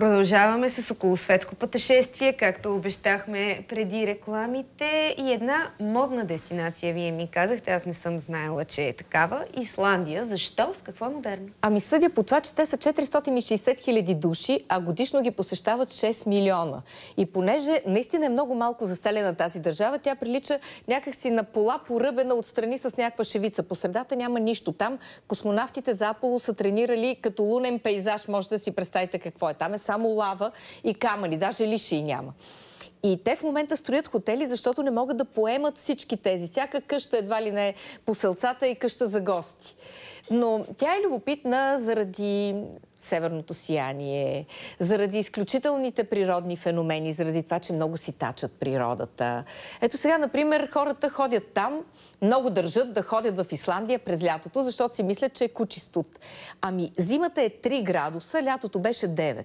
Продължаваме с околосветско пътешествие, както обещахме преди рекламите. И една модна дестинация, вие ми казахте, аз не съм знаела, че е такава. Исландия. Защо? С какво е модерно? Ами съдя по това, че те са 460 хиляди души, а годишно ги посещават 6 милиона. И понеже наистина е много малко заселена тази държава, тя прилича някакси на пола поръбена отстрани с някаква шевица. По средата няма нищо. Там космонавтите за Аполо са тренирали като лунен пейзаж. Може да си представите какво е. Там е само лава и камъни, даже лиши няма. И те в момента строят хотели, защото не могат да поемат всички тези. Всяка къща едва ли не е по селцата и къща за гости. Но тя е любопитна заради северното сияние, заради изключителните природни феномени, заради това, че много си тачат природата. Ето сега, например, хората ходят там, много държат да ходят в Исландия през лятото, защото си мислят, че е кучистот. Ами, зимата е 3 градуса, лятото беше 9.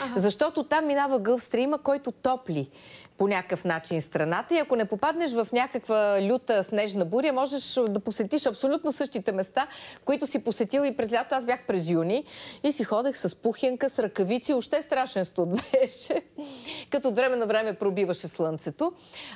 Ага. Защото там минава гълфстрима, който топли по някакъв начин страната. И ако не попаднеш в някаква люта снежна буря, можеш да посетиш абсолютно същите места, които си посетил и през лято. Аз бях през юни и си ходех с пухенка, с ръкавици. Още страшен студ беше, като от време на време пробиваше слънцето.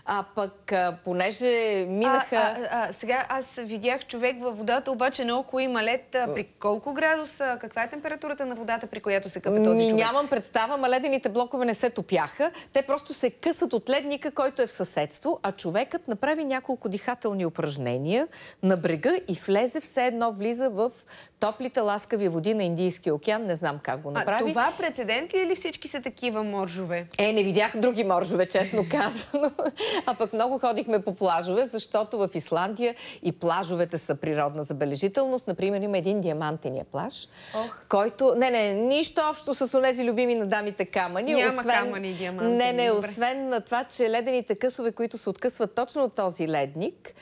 А пък, а, понеже минаха... А, а, а, сега аз видях човек във водата, обаче наоколо има лед. При колко градуса? Каква е температурата на водата, при която се къпе този човек? Нямам представа представа, ма ледените блокове не се топяха. Те просто се късат от ледника, който е в съседство, а човекът направи няколко дихателни упражнения на брега и влезе все едно, влиза в топлите ласкави води на Индийския океан. Не знам как го направи. А това прецедент ли е или всички са такива моржове? Е, не видях други моржове, честно казано. а пък много ходихме по плажове, защото в Исландия и плажовете са природна забележителност. Например, има един диамантения плаж, който... Не, не, нищо общо с онези любими ми на дамите камъни. Няма освен... камъни диаманти. Не, не, освен на това, че ледените късове, които се откъсват точно от този ледник,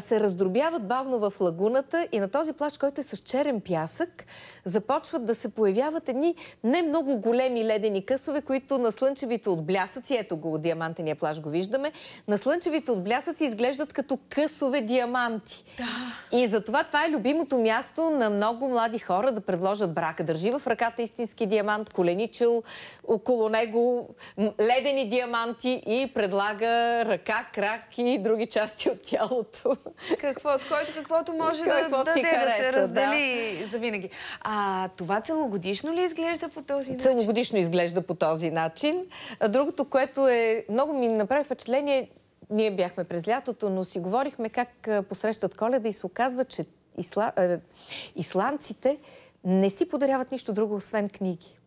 се раздробяват бавно в лагуната и на този плаж, който е с черен пясък, започват да се появяват едни не много големи ледени късове, които на слънчевите отблясъци, ето го, диамантения плаж го виждаме, на слънчевите отблясъци изглеждат като късове диаманти. Да. И затова това е любимото място на много млади хора да предложат брака. Държи в ръката истински диамант, коленичил, около него ледени диаманти и предлага ръка, крак и други части от тялото. Какво, от който каквото може какво да даде, хареса, да се раздели да. завинаги. А това целогодишно ли изглежда по този начин? Целогодишно изглежда по този начин. Другото, което е... Много ми направи впечатление, ние бяхме през лятото, но си говорихме как посрещат коледа и се оказва, че исла... исландците не си подаряват нищо друго, освен книги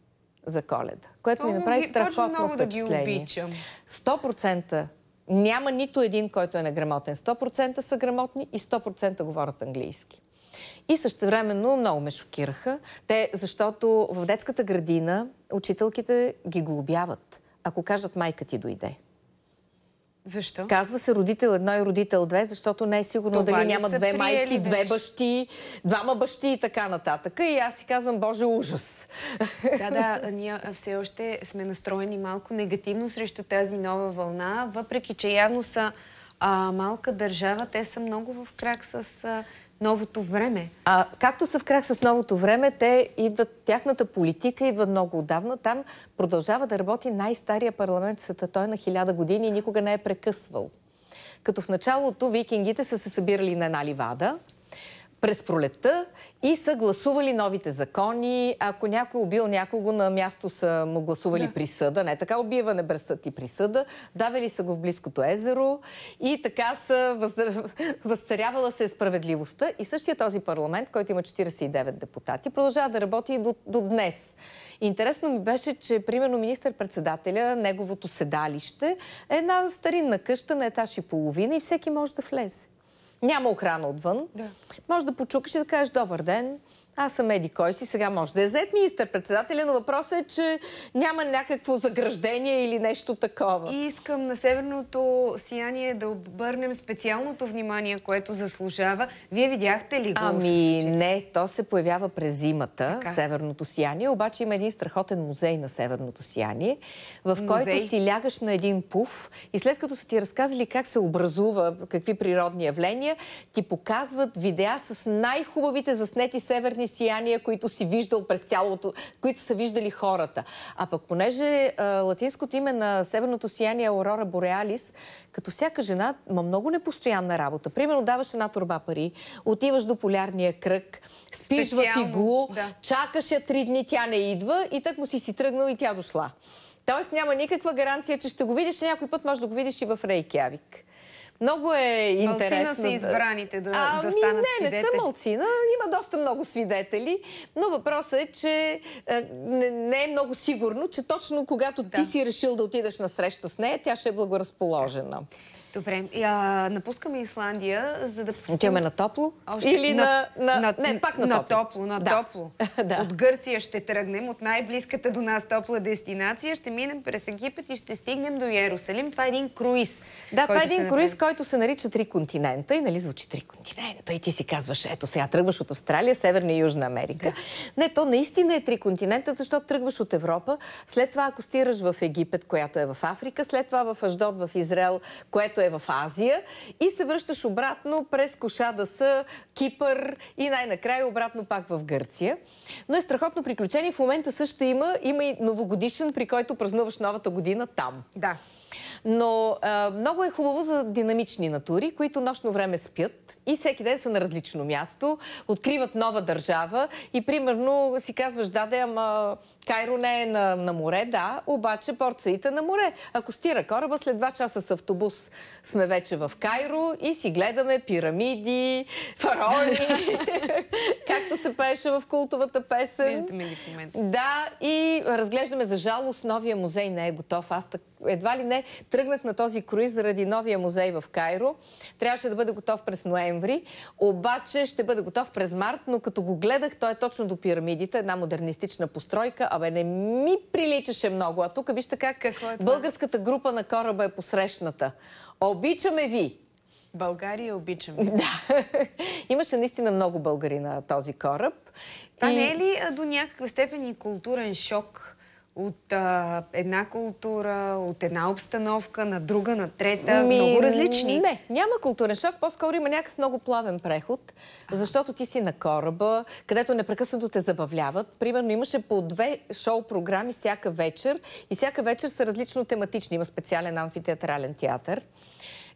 за коледа, което ми направи страхотно впечатление. Много да ги обичам. 100% няма нито един, който е неграмотен. 100% са грамотни и 100% говорят английски. И времено много ме шокираха, те, защото в детската градина учителките ги глобяват, ако кажат майка ти дойде. Защо? Казва се родител едно и родител две, защото не е сигурно Това дали няма две майки, две бащи, двама бащи и така нататък. И аз си казвам, Боже, ужас. Да, да, ние все още сме настроени малко негативно срещу тази нова вълна, въпреки че явно са а, малка държава, те са много в крак с... А, новото време. А както са в крах с новото време, те идват, тяхната политика идва много отдавна. Там продължава да работи най-стария парламент света. Той е на хиляда години и никога не е прекъсвал. Като в началото викингите са се събирали на една ливада, през пролетта и са гласували новите закони. Ако някой убил някого, на място са му гласували да. присъда. Не така убиване на съд и присъда. Давали са го в близкото езеро и така са възцарявала се справедливостта. И същия този парламент, който има 49 депутати, продължава да работи и до, до днес. Интересно ми беше, че примерно министър-председателя, неговото седалище е една старинна къща на етаж и половина и всеки може да влезе няма охрана отвън. Да. Може да почукаш и да кажеш добър ден аз съм Еди кой си, сега може да е зет министър председателя, но въпросът е, че няма някакво заграждение или нещо такова. И искам на северното сияние да обърнем специалното внимание, което заслужава. Вие видяхте ли го? Ами не, то се появява през зимата, така. северното сияние, обаче има един страхотен музей на северното сияние, в музей. който си лягаш на един пуф и след като са ти разказали как се образува, какви природни явления, ти показват видеа с най-хубавите заснети северни светлини, сияния, които си виждал през цялото, които са виждали хората. А пък понеже а, латинското име на северното сияние е Aurora Бореалис, като всяка жена има много непостоянна работа. Примерно даваш една турба пари, отиваш до полярния кръг, спиш Специално, в иглу, да. чакаш я три дни, тя не идва и так му си си тръгнал и тя дошла. Тоест няма никаква гаранция, че ще го видиш. Някой път може да го видиш и в Рейкявик. Много е интересно. Малцина са избраните да, а, ами, да станат не, свидетели. Не, не са малцина. Има доста много свидетели. Но въпросът е, че е, не, не е много сигурно, че точно когато да. ти си решил да отидеш на среща с нея, тя ще е благоразположена. Добре. А, напускаме Исландия, за да посетим... Отиваме на топло? Още... Или на, на... на... Не, пак на, на топло. топло. На да. топло. да. От Гърция ще тръгнем, от най-близката до нас топла дестинация. Ще минем през Египет и ще стигнем до Иерусалим. Това е един круиз. Да, това е един круиз, който се нарича Три континента и нали звучи Три континента и ти си казваш, ето сега тръгваш от Австралия, Северна и Южна Америка. Да. Не, то наистина е Три континента, защото тръгваш от Европа, след това ако стираш в Египет, която е в Африка, след това в Аждод, в Израел, което е е в Азия и се връщаш обратно през Кошада са, Кипър и най-накрая обратно пак в Гърция. Но е страхотно приключение. В момента също има, има и новогодишен, при който празнуваш новата година там. Да. Но а, много е хубаво за динамични натури, които нощно време спят и всеки ден са на различно място, откриват нова държава и примерно си казваш, да, да, ама Кайро не е на, на море, да, обаче порциите на море. Ако стира кораба, след два часа с автобус сме вече в Кайро и си гледаме пирамиди, фараони, се пееше в култовата песен. Виждаме ги в момента. Да, и разглеждаме за жалост новия музей не е готов. Аз так... едва ли не тръгнах на този круиз заради новия музей в Кайро. Трябваше да бъде готов през ноември, обаче ще бъде готов през март, но като го гледах, той е точно до пирамидите, една модернистична постройка. Абе, не ми приличаше много. А тук вижте как Какво е българската група на кораба е посрещната. Обичаме ви! България обичам. Да. Имаше наистина много българи на този кораб. Това и... не е ли до някаква степен и културен шок? от а, една култура, от една обстановка, на друга, на трета, Ми, много различни. Не, няма културен шок, по-скоро има някакъв много плавен преход, защото ти си на кораба, където непрекъснато те забавляват. Примерно имаше по две шоу-програми всяка вечер и всяка вечер са различно тематични. Има специален амфитеатрален театър.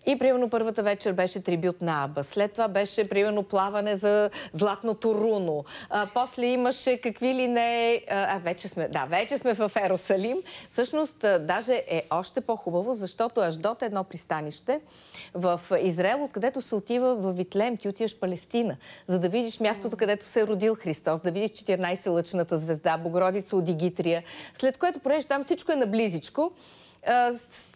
И примерно първата вечер беше трибют на Аба. След това беше примерно плаване за златното руно. А, после имаше какви ли не... А, вече сме, да, вече сме в Ерусалим. Всъщност, а, даже е още по-хубаво, защото Аждот е едно пристанище в Израел, откъдето се отива в Витлем, ти отиваш Палестина, за да видиш мястото, където се е родил Христос, да видиш 14-лъчната звезда, Богородица от Дигитрия, след което проеш там всичко е наблизичко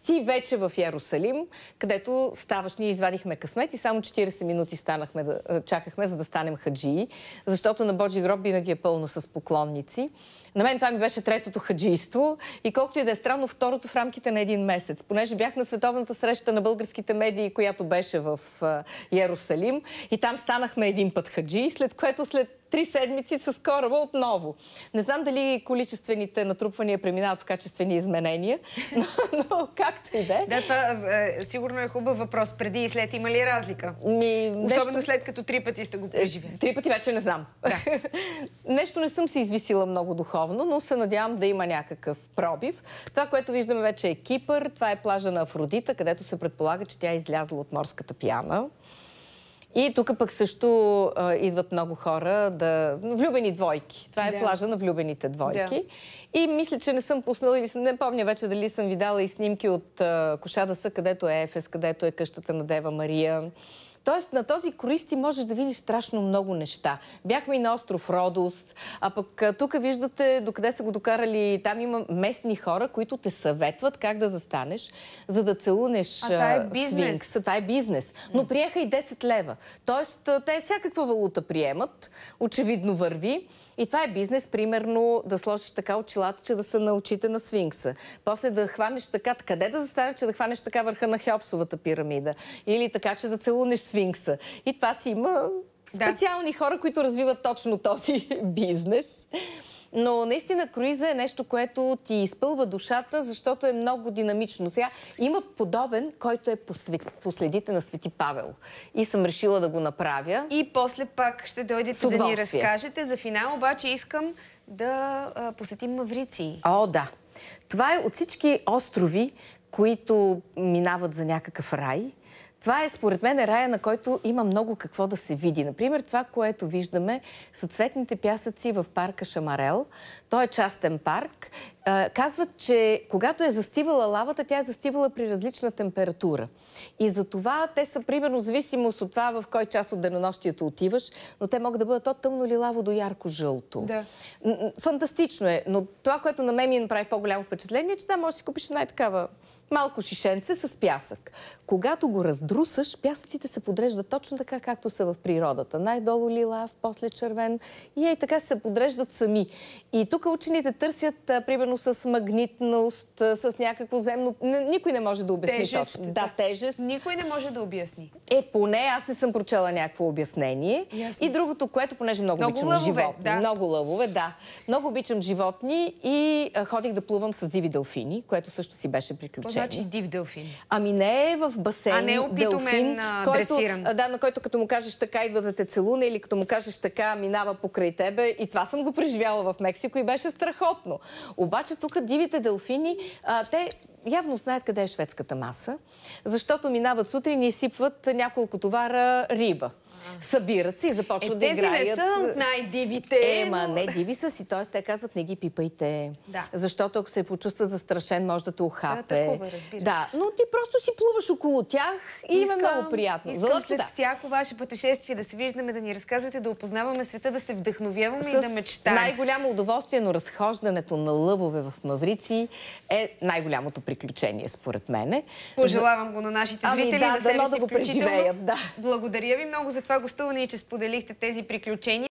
си вече в Ярусалим, където ставаш. Ние извадихме късмет и само 40 минути станахме да, чакахме, за да станем хаджии, защото на Боджи гроб винаги е пълно с поклонници. На мен това ми беше третото хаджийство и колкото и да е странно, второто в рамките на един месец. Понеже бях на световната среща на българските медии, която беше в Ярусалим и там станахме един път хаджи, след което след три седмици с кораба отново. Не знам дали количествените натрупвания преминават в качествени изменения, но, но както и да е. Да, това е, сигурно е хубав въпрос. Преди и след има ли разлика? Ми, Особено нещо... след като три пъти сте го преживели. Три пъти вече не знам. Да. нещо не съм се извисила много духовно основно, но се надявам да има някакъв пробив. Това, което виждаме вече е Кипър, това е плажа на Афродита, където се предполага, че тя е излязла от морската пяна. И тук пък също а, идват много хора да... Влюбени двойки. Това е да. плажа на влюбените двойки. Да. И мисля, че не съм пуснала или не помня вече дали съм видала и снимки от а, Кошадаса, където е Ефес, където е къщата на Дева Мария. Тоест на този круиз ти можеш да видиш страшно много неща. Бяхме и на остров Родос, а пък тук виждате докъде са го докарали. Там има местни хора, които те съветват как да застанеш, за да целунеш а, това е бизнес. свинкс. Това е бизнес. Но приеха и 10 лева. Тоест те всякаква валута приемат. Очевидно върви. И това е бизнес, примерно, да сложиш така очилата, че да са на очите на свинкса. После да хванеш така, къде да застанеш, че да хванеш така върха на Хеопсовата пирамида. Или така, че да целунеш сфинкса. И това си има специални да. хора, които развиват точно този бизнес. Но наистина круиза е нещо, което ти изпълва душата, защото е много динамично. Сега има подобен, който е последите на Свети Павел. И съм решила да го направя. И после пак ще дойдете да ни разкажете. За финал обаче искам да а, посетим Маврици. О, да. Това е от всички острови, които минават за някакъв рай. Това е, според мен, е рая, на който има много какво да се види. Например, това, което виждаме са цветните пясъци в парка Шамарел. Той е частен парк. Казват, че когато е застивала лавата, тя е застивала при различна температура. И за това те са, примерно, зависимост от това в кой част от денонощието отиваш, но те могат да бъдат от тъмно ли лаво до ярко-жълто. Да. Фантастично е, но това, което на мен ми направи по-голямо впечатление, е, че да, можеш да си купиш най-такава малко шишенце с пясък. Когато го раздрусаш, пясъците се подреждат точно така, както са в природата. Най-долу лилав, после червен и ей така се подреждат сами. И тук учените търсят, примерно, с магнитност, с някакво земно... Никой не може да обясни тежест, точно. Да, да, тежест. Никой не може да обясни. Е, поне аз не съм прочела някакво обяснение. Ясно. И другото, което, понеже много, много обичам лъвове, животни. Да. Много лъвове, да. Много обичам животни и а, ходих да плувам с диви дълфини, което също си беше приключено значение. Какво значи е, див дълфин? Ами не е в басейн. А не е опитомен дресиран. Да, на който като му кажеш така идва да те целуне или като му кажеш така минава покрай тебе. И това съм го преживяла в Мексико и беше страхотно. Обаче тук дивите делфини, а, те явно знаят къде е шведската маса, защото минават сутрин и сипват няколко товара риба събират се и започват е, да играят. Тези не са най-дивите. Ема, но... не, диви са си. Тоест, те казват, не ги пипайте. Да. Защото ако се почувстват застрашен, може да те ухапе. Да, такова, е, разбираш. Да, но ти просто си плуваш около тях и искам, им е много приятно. Искам Залъчу, след да. всяко ваше пътешествие да се виждаме, да ни разказвате, да опознаваме света, да се вдъхновяваме С и да мечтаем. най-голямо удоволствие, но разхождането на лъвове в Маврици е най-голямото приключение, според мене. Пожелавам го на нашите ами зрители. Ами, да, да, да, да го преживеят. Да. Благодаря ви много за това гостуване и че споделихте тези приключения.